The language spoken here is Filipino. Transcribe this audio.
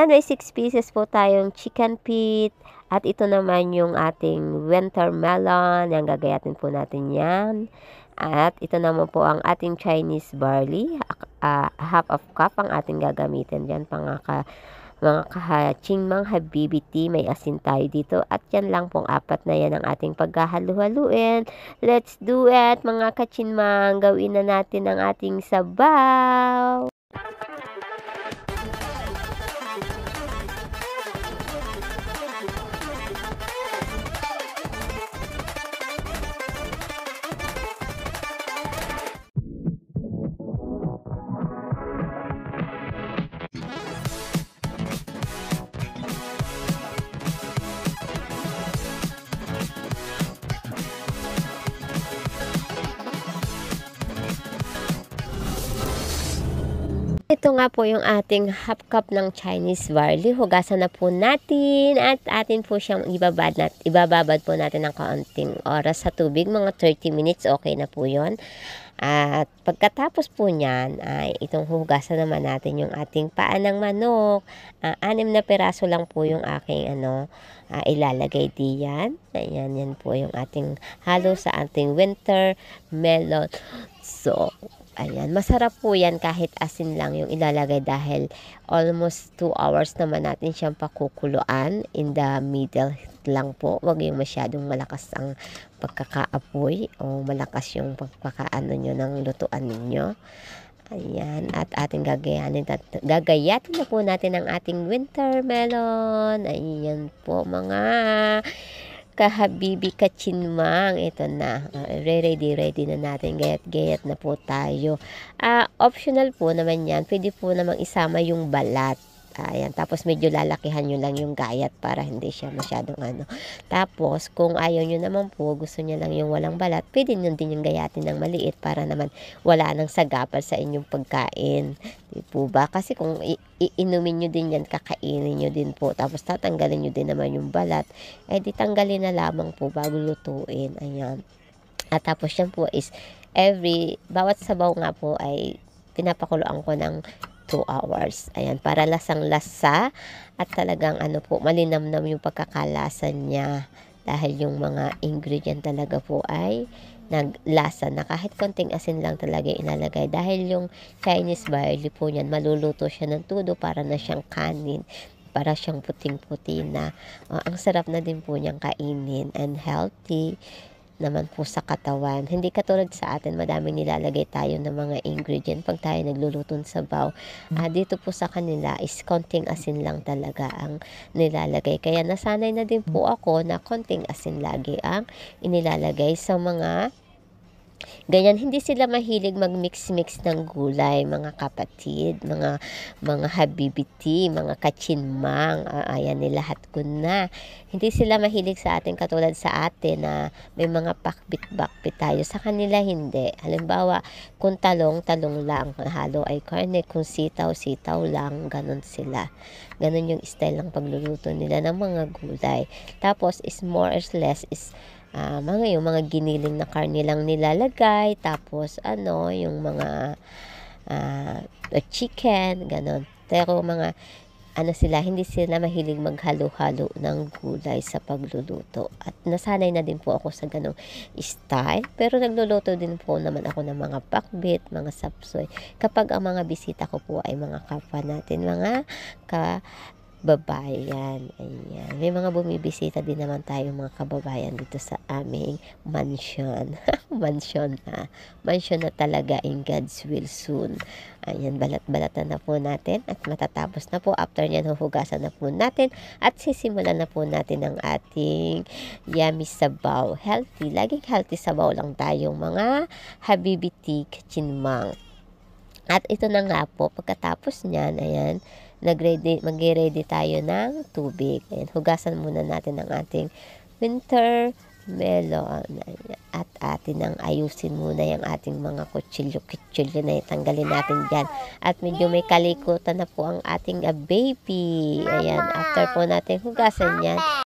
And may 6 pieces po tayong chicken feet. At ito naman yung ating winter melon. Yan, gagayatin po natin yan. At ito naman po ang ating Chinese barley. Uh, half of cup ang ating gagamitin dyan. Pangaka, mga kahaching mang habibi tea. May asin tayo dito. At yan lang pong apat na yan ang ating paghahalu-haluin. Let's do it mga kachinmang. Gawin na natin ang ating sabaw. ito nga po yung ating half cup ng Chinese barley. Hugasan na po natin at atin po siyang ibabad, nat ibababad po natin ng kaunting oras sa tubig. Mga 30 minutes, okay na po yon At pagkatapos po niyan, ay itong hugasan naman natin yung ating paan ng manok. Uh, anim na piraso lang po yung aking ano, uh, ilalagay diyan. Ayan, yan po yung ating halo sa ating winter melon. So, Ayan, masarap po yan kahit asin lang yung ilalagay dahil almost 2 hours naman natin siyang pakukuluan in the middle lang po. Huwag yung masyadong malakas ang pagkakaapoy o malakas yung pagkakaano nyo ng lutuan ninyo. Ayan, at ating gagayanin, at gagayatin na po natin ang ating winter melon. Ayan po mga kahabibi kachinmang. Ito na. Uh, ah, ready, ready na natin. Gayat-gayat na po tayo. Uh, optional po naman yan. Pwede po namang isama yung balat. Ayan, tapos medyo lalakihan nyo lang yung gayat para hindi siya masyadong ano. Tapos, kung ayaw nyo naman po, gusto nyo lang yung walang balat, pwede nyo din yung gayatin ng maliit para naman wala nang sagapal sa inyong pagkain. Di po ba? Kasi kung iinumin nyo din yan, kakainin nyo din po. Tapos, tatanggalin nyo din naman yung balat. Eh, di tanggalin na lamang po bago lutuin. Ayan. At tapos yan po is every, bawat sabaw nga po ay pinapakuloan ko ng 2 hours. Ayan, para lasang-lasa at talagang ano po, malinamnam yung pagkakalasa niya. Dahil yung mga ingredient talaga po ay naglasa na kahit konting asin lang talaga inalagay dahil yung Chinese barley po niyan maluluto siya ng tudo para na siyang kanin para siyang puting-puti na uh, ang sarap na din po niyang kainin and healthy naman po sa katawan. Hindi katulad sa atin, madaming nilalagay tayo ng mga ingredient pag tayo nagluluto ng sabaw. Ah, dito po sa kanila is konting asin lang talaga ang nilalagay. Kaya nasanay na din po ako na konting asin lagi ang inilalagay sa mga Ganyan, hindi sila mahilig mag-mix-mix ng gulay, mga kapatid, mga mga habibiti, mga kachinmang, uh, ayan lahat ko na. Hindi sila mahilig sa atin katulad sa atin na may mga pakbit-bakbit tayo. Sa kanila hindi. Halimbawa, kung talong, talong lang. Halo ay karne. Kung sitaw, sitaw lang. Ganon sila. Ganon yung style ng pagluluto nila ng mga gulay. Tapos, is more or less is uh, mga yung mga giniling na karne lang nilalagay tapos ano yung mga uh, chicken ganon pero mga ano sila hindi sila mahilig maghalo-halo ng gulay sa pagluluto at nasanay na din po ako sa ganong style pero nagluluto din po naman ako ng mga pakbit mga sapsoy kapag ang mga bisita ko po ay mga kapwa natin mga ka babayan. yan. Ayan. May mga bumibisita din naman tayo mga kababayan dito sa aming mansion. mansion na. Mansion na talaga in God's will soon. Ayan, balat-balatan na po natin at matatapos na po. After niyan, huhugasan na po natin at sisimulan na po natin ang ating yummy sabaw. Healthy. Laging healthy sabaw lang tayong mga habibitik chinmang. At ito na nga po, pagkatapos niyan, ayan, nag-ready, mag-ready tayo ng tubig. Ayan, hugasan muna natin ang ating winter melon. At atin ang ayusin muna yung ating mga kutsilyo-kutsilyo na itanggalin natin dyan. At medyo may kalikutan na po ang ating baby. Ayan, after po natin hugasan yan,